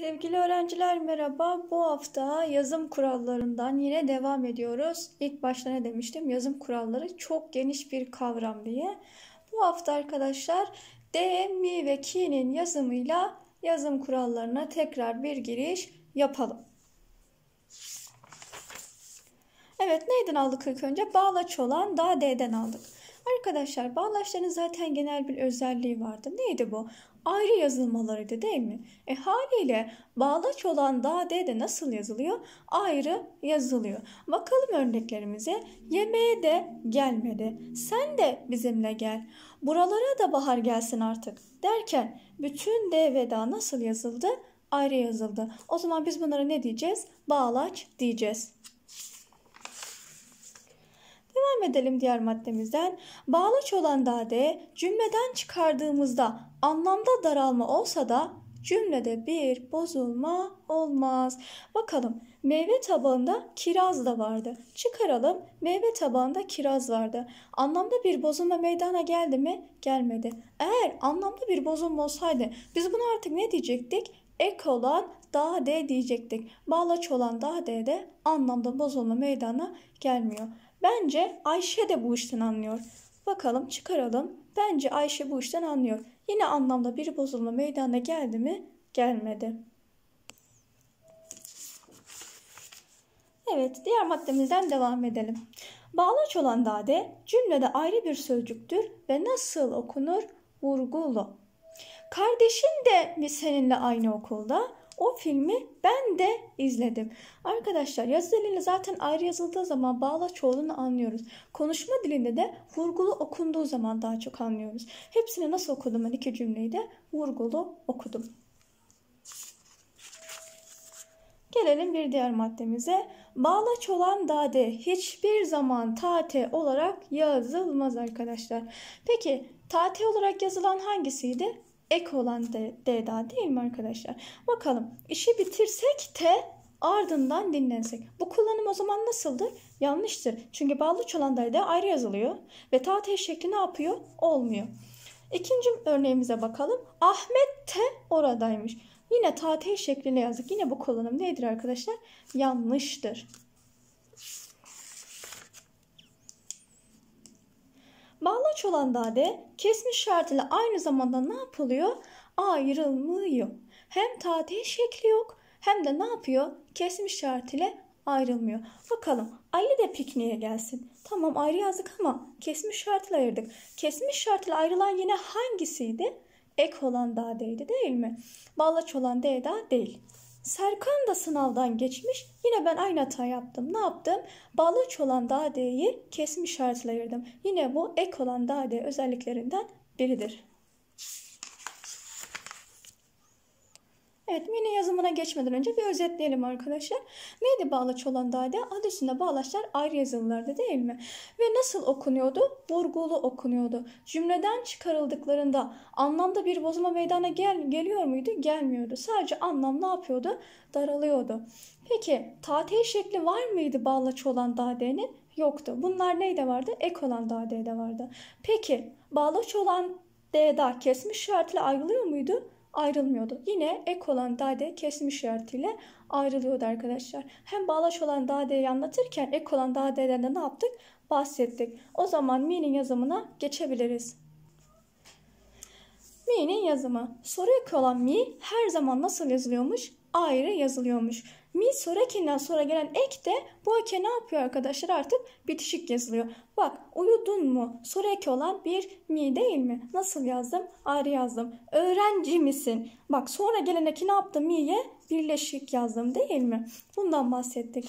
Sevgili öğrenciler merhaba. Bu hafta yazım kurallarından yine devam ediyoruz. İlk başta ne demiştim? Yazım kuralları çok geniş bir kavram diye. Bu hafta arkadaşlar D, mi ve ki'nin yazımıyla yazım kurallarına tekrar bir giriş yapalım. Evet neyden aldık ilk önce? Bağlaç olan da D'den aldık. Arkadaşlar bağlaçların zaten genel bir özelliği vardı. Neydi bu? Ayrı yazılmalarıydı değil mi? E haliyle bağlaç olan da d de nasıl yazılıyor? Ayrı yazılıyor. Bakalım örneklerimize. Yemeğe de gelmedi. Sen de bizimle gel. Buralara da bahar gelsin artık. Derken bütün de ve da nasıl yazıldı? Ayrı yazıldı. O zaman biz bunlara ne diyeceğiz? Bağlaç diyeceğiz. Devam edelim diğer maddemizden. Bağlaç olan dade cümleden çıkardığımızda anlamda daralma olsa da cümlede bir bozulma olmaz. Bakalım meyve tabağında kiraz da vardı. Çıkaralım meyve tabağında kiraz vardı. Anlamda bir bozulma meydana geldi mi? Gelmedi. Eğer anlamda bir bozulma olsaydı biz bunu artık ne diyecektik? Ek olan daha D diyecektik. Bağlaç olan daha de anlamda bozulma meydana gelmiyor. Bence Ayşe de bu işten anlıyor. Bakalım çıkaralım. Bence Ayşe bu işten anlıyor. Yine anlamda bir bozulma meydana geldi mi? Gelmedi. Evet, diğer maddemizden devam edelim. Bağlaç olan dade cümlede ayrı bir sözcüktür ve nasıl okunur? Vurgulu. Kardeşin de mi seninle aynı okulda? O filmi ben de izledim. Arkadaşlar yazı dilinde zaten ayrı yazıldığı zaman bağlaç olduğunu anlıyoruz. Konuşma dilinde de vurgulu okunduğu zaman daha çok anlıyoruz. Hepsini nasıl okudum ben iki cümleyi de vurgulu okudum. Gelelim bir diğer maddemize. Bağlaç olan dade hiçbir zaman tate olarak yazılmaz arkadaşlar. Peki tate olarak yazılan hangisiydi? ek olan de, D'da değil mi arkadaşlar? Bakalım işi bitirsek T ardından dinlensek. Bu kullanım o zaman nasıldır? Yanlıştır. Çünkü bağlı çolandayda ayrı yazılıyor. Ve ta T şekli ne yapıyor? Olmuyor. İkinci örneğimize bakalım. Ahmet T oradaymış. Yine ta T şeklinde yazdık. Yine bu kullanım nedir arkadaşlar? Yanlıştır. Bağlaç olan dade kesmiş şartıyla aynı zamanda ne yapılıyor? Ayrılmıyor. Hem tatil şekli yok hem de ne yapıyor? Kesmiş şartıyla ayrılmıyor. Bakalım Ali de pikniğe gelsin. Tamam ayrı yazdık ama kesmiş şartla ayırdık. Kesmiş şartla ayrılan yine hangisiydi? Ek olan dadeydi değil mi? Bağlaç olan D değil. Serkan da sınavdan geçmiş. Yine ben aynı hata yaptım. Ne yaptım? Balıç olan DAD'yi kesim işaretle ayırdım. Yine bu ek olan DAD özelliklerinden biridir. Evet mini yazımına geçmeden önce bir özetleyelim arkadaşlar. Neydi bağlaç olan daide? Adı üstünde bağlaçlar ayrı yazılılardı değil mi? Ve nasıl okunuyordu? Vurgulu okunuyordu. Cümleden çıkarıldıklarında anlamda bir bozulma meydana gel geliyor muydu? Gelmiyordu. Sadece anlam ne yapıyordu? Daralıyordu. Peki tatil şekli var mıydı bağlaç olan daidenin? Yoktu. Bunlar neyde vardı? Ek olan daidede vardı. Peki bağlaç olan D'da kesmiş şartla ayrılıyor muydu? ayrılmıyordu. Yine ek olan Dade kesim işaretiyle ayrılıyordu arkadaşlar. Hem bağlaç olan Dade'yi anlatırken ek olan Dade'den de ne yaptık? Bahsettik. O zaman mi'nin yazımına geçebiliriz. Mi'nin yazımı. Soru ek olan mi her zaman nasıl yazılıyormuş? Ayrı yazılıyormuş mi sonrakinden sonra gelen ek de bu eke ne yapıyor arkadaşlar artık bitişik yazılıyor. Bak uyudun mu? Soru eki olan bir mi değil mi? Nasıl yazdım? Ayrı yazdım. Öğrenci misin? Bak sonra gelen eki ne yaptım? Mi'ye birleşik yazdım değil mi? Bundan bahsettik.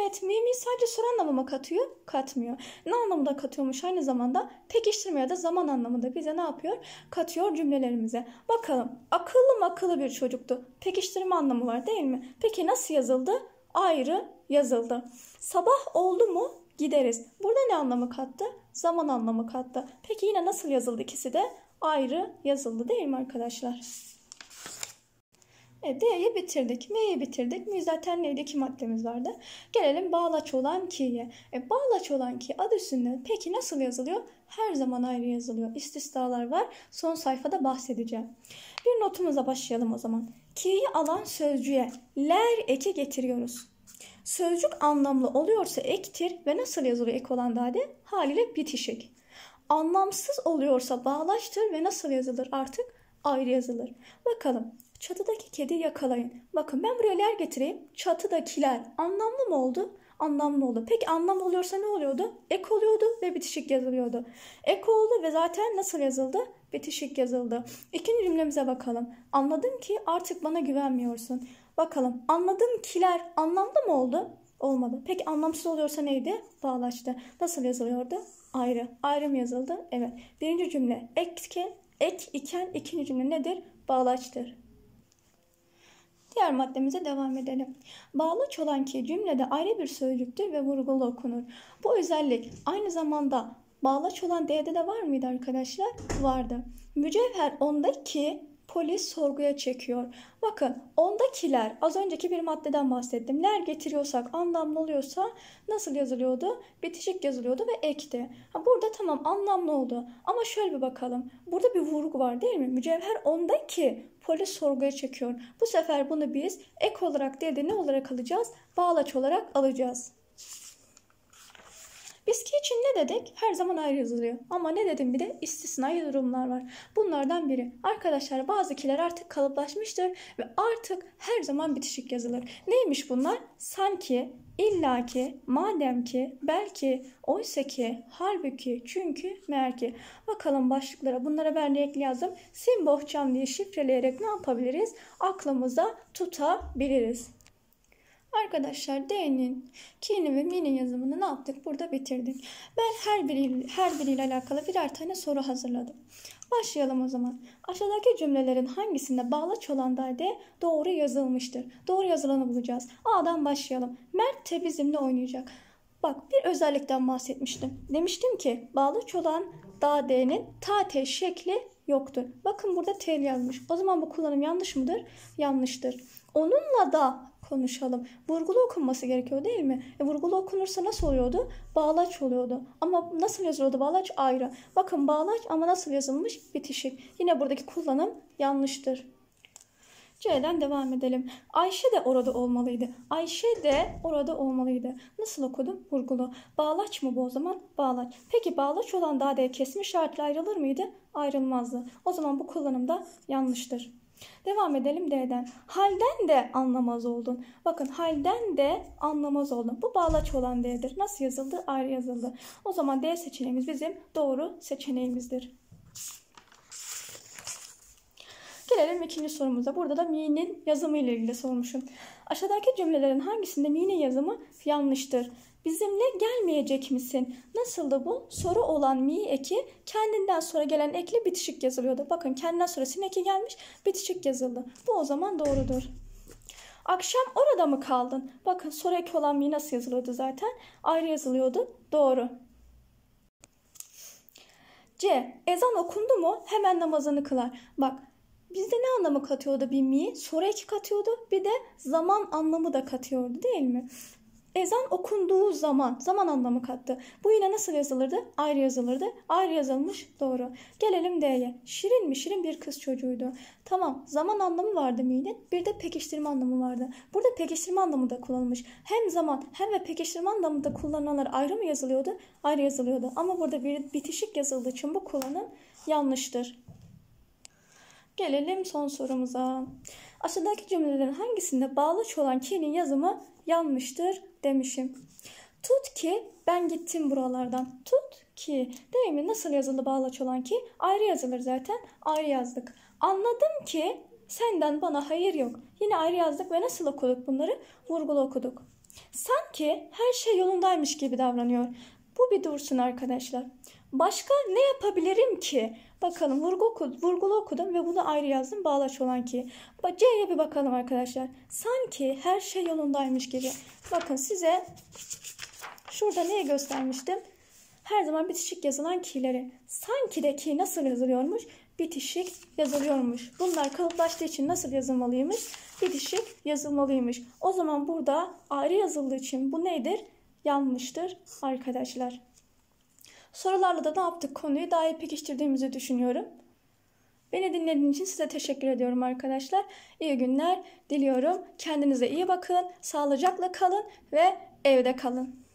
Evet mimi sadece soru anlamına katıyor, katmıyor. Ne anlamda katıyormuş aynı zamanda pekiştirme ya da zaman anlamında bize ne yapıyor? Katıyor cümlelerimize. Bakalım akıllı mı akıllı bir çocuktu. Pekiştirme anlamı var değil mi? Peki nasıl yazıldı? Ayrı yazıldı. Sabah oldu mu gideriz. Burada ne anlamı kattı? Zaman anlamı kattı. Peki yine nasıl yazıldı ikisi de? Ayrı yazıldı değil mi arkadaşlar? E, D'yi bitirdik. M'yi bitirdik. Mi zaten neydi? İki maddemiz vardı. Gelelim bağlaç olan ki'ye. E, bağlaç olan ki adı üstünde. Peki nasıl yazılıyor? Her zaman ayrı yazılıyor. İstisnalar var. Son sayfada bahsedeceğim. Bir notumuza başlayalım o zaman. Ki'yi alan sözcüğe ler eki getiriyoruz. Sözcük anlamlı oluyorsa ektir ve nasıl yazılıyor ek olan da hadi? Haliyle bitişik. Anlamsız oluyorsa bağlaçtır ve nasıl yazılır artık? Ayrı yazılır. Bakalım Çatıdaki kedi yakalayın. Bakın ben buraya ler getireyim. Çatıdakiler anlamlı mı oldu? Anlamlı oldu. Peki anlamlı oluyorsa ne oluyordu? Ek oluyordu ve bitişik yazılıyordu. Ek oldu ve zaten nasıl yazıldı? Bitişik yazıldı. İkinci cümlemize bakalım. Anladım ki artık bana güvenmiyorsun. Bakalım anladım kiler anlamlı mı oldu? Olmadı. Peki anlamsız oluyorsa neydi? Bağlaçtı. Nasıl yazılıyordu? Ayrı. Ayrım yazıldı. Evet. Birinci cümle ek, ek iken ikinci cümle nedir? Bağlaçtır. Diğer maddemize devam edelim. Bağlaç olan ki cümlede ayrı bir sözcüktür ve vurgulu okunur. Bu özellik aynı zamanda bağlaç olan D'de de var mıydı arkadaşlar? Vardı. Mücevher ondaki polis sorguya çekiyor. Bakın ondakiler az önceki bir maddeden bahsettim. Ler getiriyorsak anlamlı oluyorsa nasıl yazılıyordu? Bitişik yazılıyordu ve ekti. Ha, burada tamam anlamlı oldu. Ama şöyle bir bakalım. Burada bir vurgu var değil mi? Mücevher ondaki polis sorguya çekiyor. Bu sefer bunu biz ek olarak değil de ne olarak alacağız? Bağlaç olarak alacağız. Biz için ne dedik? Her zaman ayrı yazılıyor. Ama ne dedim bir de istisnai durumlar var. Bunlardan biri. Arkadaşlar bazı kiler artık kalıplaşmıştır ve artık her zaman bitişik yazılır. Neymiş bunlar? Sanki, illaki, madem ki, belki, oysa ki, halbuki, çünkü, meğer Bakalım başlıklara. Bunlara ben renkli yazdım. Simbohçam diye şifreleyerek ne yapabiliriz? Aklımıza tutabiliriz. Arkadaşlar D'nin, K'nin ve M'nin yazımını ne yaptık? Burada bitirdik. Ben her biri her biriyle alakalı birer tane soru hazırladım. Başlayalım o zaman. Aşağıdaki cümlelerin hangisinde bağlaç olan D doğru yazılmıştır? Doğru yazılanı bulacağız. A'dan başlayalım. Mert tebizimle oynayacak. Bak bir özellikten bahsetmiştim. Demiştim ki bağlaç olan da D'nin ta T şekli yoktur. Bakın burada T yazmış. O zaman bu kullanım yanlış mıdır? Yanlıştır. Onunla da konuşalım. Vurgulu okunması gerekiyor değil mi? E, vurgulu okunursa nasıl oluyordu? Bağlaç oluyordu. Ama nasıl yazılıyordu bağlaç? Ayrı. Bakın bağlaç ama nasıl yazılmış? Bitişik. Yine buradaki kullanım yanlıştır. C'den devam edelim. Ayşe de orada olmalıydı. Ayşe de orada olmalıydı. Nasıl okudum? Vurgulu. Bağlaç mı bu o zaman? Bağlaç. Peki bağlaç olan daha da kesmiş şartla ayrılır mıydı? Ayrılmazdı. O zaman bu kullanımda yanlıştır. Devam edelim D'den. Halden de anlamaz oldun. Bakın halden de anlamaz oldun. Bu bağlaç olan D'dir. Nasıl yazıldı? Ayrı yazıldı. O zaman D seçeneğimiz bizim doğru seçeneğimizdir. Gelelim ikinci sorumuza. Burada da mi'nin yazımı ile ilgili sormuşum. Aşağıdaki cümlelerin hangisinde mi'nin yazımı yanlıştır? bizimle gelmeyecek misin? Nasıldı bu? Soru olan mi eki kendinden sonra gelen ekle bitişik yazılıyordu. Bakın kendinden sonra sineki gelmiş bitişik yazıldı. Bu o zaman doğrudur. Akşam orada mı kaldın? Bakın soru eki olan mi nasıl yazılıyordu zaten? Ayrı yazılıyordu. Doğru. C. Ezan okundu mu hemen namazını kılar. Bak bizde ne anlamı katıyordu bir mi? Soru eki katıyordu. Bir de zaman anlamı da katıyordu değil mi? Ezan okunduğu zaman, zaman anlamı kattı. Bu yine nasıl yazılırdı? Ayrı yazılırdı. Ayrı yazılmış doğru. Gelelim D'ye. Şirin mi? Şirin bir kız çocuğuydu. Tamam zaman anlamı vardı mi'nin bir de pekiştirme anlamı vardı. Burada pekiştirme anlamı da kullanılmış. Hem zaman hem de pekiştirme anlamı da kullanılanlar ayrı mı yazılıyordu? Ayrı yazılıyordu. Ama burada bir bitişik yazıldığı için bu kullanım yanlıştır. Gelelim son sorumuza. Aşağıdaki cümlelerin hangisinde bağlaç olan ki'nin yazımı yanlıştır demişim. Tut ki ben gittim buralardan. Tut ki değil mi? Nasıl yazıldı bağlaç olan ki? Ayrı yazılır zaten. Ayrı yazdık. Anladım ki senden bana hayır yok. Yine ayrı yazdık ve nasıl okuduk bunları? Vurgulu okuduk. Sanki her şey yolundaymış gibi davranıyor. Bu bir dursun arkadaşlar. Başka ne yapabilirim ki? Bakalım vurgu okudum, vurgulu okudum ve bunu ayrı yazdım bağlaç olan ki. C'ye bir bakalım arkadaşlar. Sanki her şey yolundaymış gibi. Bakın size şurada neyi göstermiştim? Her zaman bitişik yazılan ki'leri. Sanki de ki nasıl yazılıyormuş? Bitişik yazılıyormuş. Bunlar kalıplaştığı için nasıl yazılmalıymış? Bitişik yazılmalıymış. O zaman burada ayrı yazıldığı için bu nedir? Yanlıştır arkadaşlar. Sorularla da ne yaptık konuyu daha iyi pekiştirdiğimizi düşünüyorum. Beni dinlediğiniz için size teşekkür ediyorum arkadaşlar. İyi günler diliyorum. Kendinize iyi bakın, sağlıcakla kalın ve evde kalın.